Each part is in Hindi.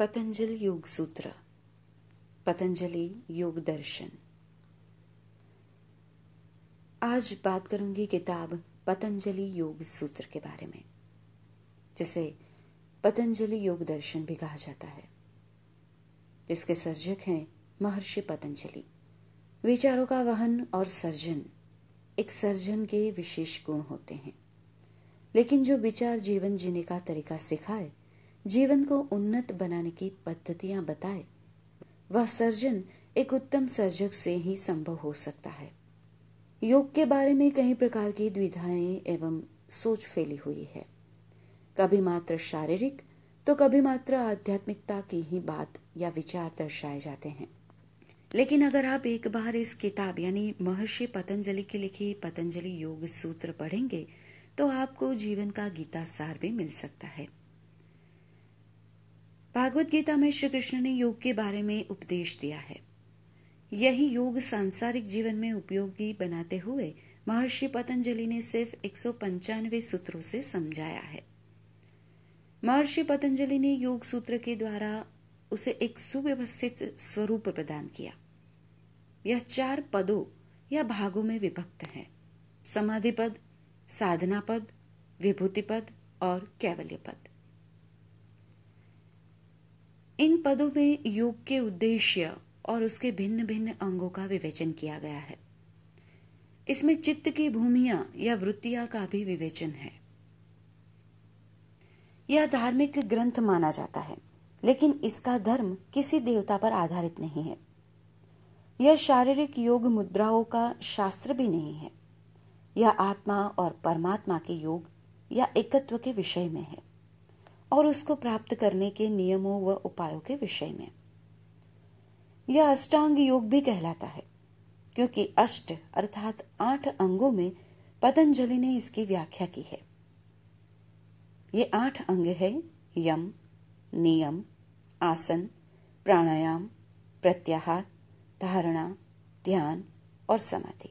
पतंजल योग सूत्र पतंजलि योग दर्शन आज बात करूंगी किताब पतंजलि योग सूत्र के बारे में जिसे पतंजलि योग दर्शन भी कहा जाता है इसके सर्जक हैं महर्षि पतंजलि विचारों का वहन और सर्जन एक सर्जन के विशेष गुण होते हैं लेकिन जो विचार जीवन जीने का तरीका सिखाए जीवन को उन्नत बनाने की पद्धतियां बताए वह सर्जन एक उत्तम सर्जक से ही संभव हो सकता है योग के बारे में कई प्रकार की द्विधाएं एवं सोच फैली हुई है कभी मात्र शारीरिक तो कभी मात्र आध्यात्मिकता की ही बात या विचार दर्शाए जाते हैं लेकिन अगर आप एक बार इस किताब यानी महर्षि पतंजलि की लिखी पतंजलि योग सूत्र पढ़ेंगे तो आपको जीवन का गीता सार भी मिल सकता है भागवत गीता में श्री कृष्ण ने योग के बारे में उपदेश दिया है यही योग सांसारिक जीवन में उपयोगी बनाते हुए महर्षि पतंजलि ने सिर्फ एक सूत्रों से समझाया है महर्षि पतंजलि ने योग सूत्र के द्वारा उसे एक सुव्यवस्थित स्वरूप प्रदान किया यह चार पदों या भागों में विभक्त है समाधि पद साधना पद विभूति पद और कैवल्य पद इन पदों में योग के उद्देश्य और उसके भिन्न भिन्न अंगों का विवेचन किया गया है इसमें चित्त की भूमिया या वृत्तियां का भी विवेचन है यह धार्मिक ग्रंथ माना जाता है लेकिन इसका धर्म किसी देवता पर आधारित नहीं है यह शारीरिक योग मुद्राओं का शास्त्र भी नहीं है यह आत्मा और परमात्मा के योग या एकत्व के विषय में है और उसको प्राप्त करने के नियमों व उपायों के विषय में यह अष्टांग योग भी कहलाता है क्योंकि अष्ट अर्थात आठ अंगों में पतंजलि ने इसकी व्याख्या की है ये आठ अंग है यम नियम आसन प्राणायाम प्रत्याहार धारणा ध्यान और समाधि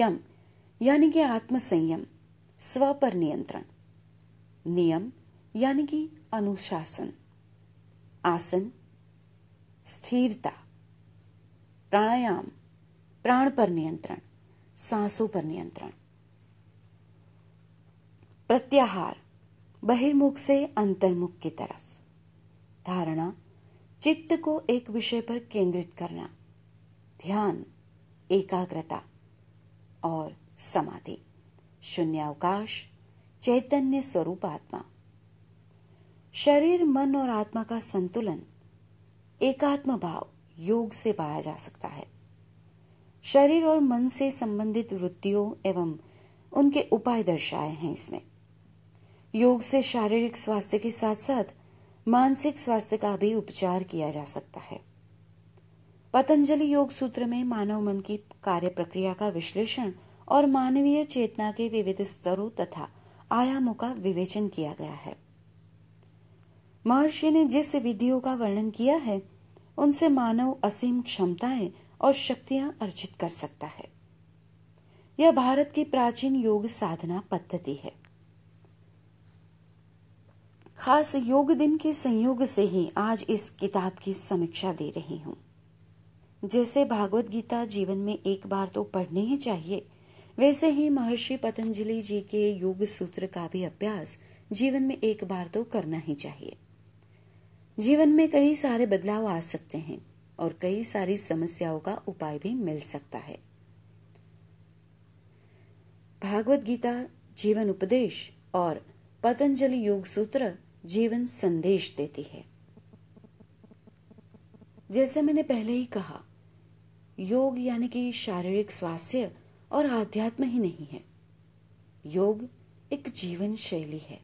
यम यानी कि आत्मसंयम स्व पर नियंत्रण नियम यानी कि अनुशासन आसन स्थिरता प्राणायाम प्राण पर नियंत्रण सांसों पर नियंत्रण प्रत्याहार बहिर्मुख से अंतर्मुख की तरफ धारणा चित्त को एक विषय पर केंद्रित करना ध्यान एकाग्रता और समाधि शून्यावकाश चैतन्य स्वरूप आत्मा शरीर मन और आत्मा का संतुलन एकात्म भाव योग से पाया जा सकता है शरीर और मन से संबंधित वृत्तियों एवं उनके उपाय दर्शाए हैं इसमें योग से शारीरिक स्वास्थ्य के साथ साथ मानसिक स्वास्थ्य का भी उपचार किया जा सकता है पतंजलि योग सूत्र में मानव मन की कार्य प्रक्रिया का विश्लेषण और मानवीय चेतना के विविध स्तरों तथा आयामों का विवेचन किया गया है महर्षि ने जिस विधियों का वर्णन किया है उनसे मानव असीम क्षमताएं और शक्तियां अर्जित कर सकता है यह भारत की प्राचीन योग साधना पद्धति है खास योग दिन के संयोग से ही आज इस किताब की समीक्षा दे रही हूं जैसे भागवत गीता जीवन में एक बार तो पढ़नी ही चाहिए वैसे ही महर्षि पतंजलि जी के योग सूत्र का भी अभ्यास जीवन में एक बार तो करना ही चाहिए जीवन में कई सारे बदलाव आ सकते हैं और कई सारी समस्याओं का उपाय भी मिल सकता है भागवत गीता जीवन उपदेश और पतंजलि योग सूत्र जीवन संदेश देती है जैसे मैंने पहले ही कहा योग यानी कि शारीरिक स्वास्थ्य और आध्यात्म ही नहीं है योग एक जीवन शैली है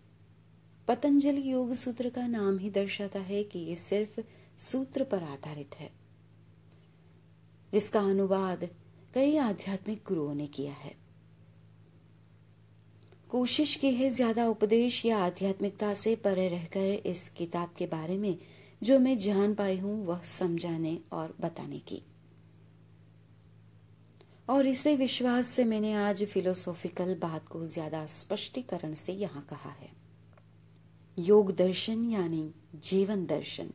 पतंजलि योग सूत्र का नाम ही दर्शाता है कि ये सिर्फ सूत्र पर आधारित है जिसका अनुवाद कई आध्यात्मिक गुरुओं ने किया है कोशिश की है ज्यादा उपदेश या आध्यात्मिकता से परे रहकर इस किताब के बारे में जो मैं जान पाई हूं वह समझाने और बताने की और इसे विश्वास से मैंने आज फिलोसॉफिकल बात को ज्यादा स्पष्टीकरण से यहां कहा है योग दर्शन यानी जीवन दर्शन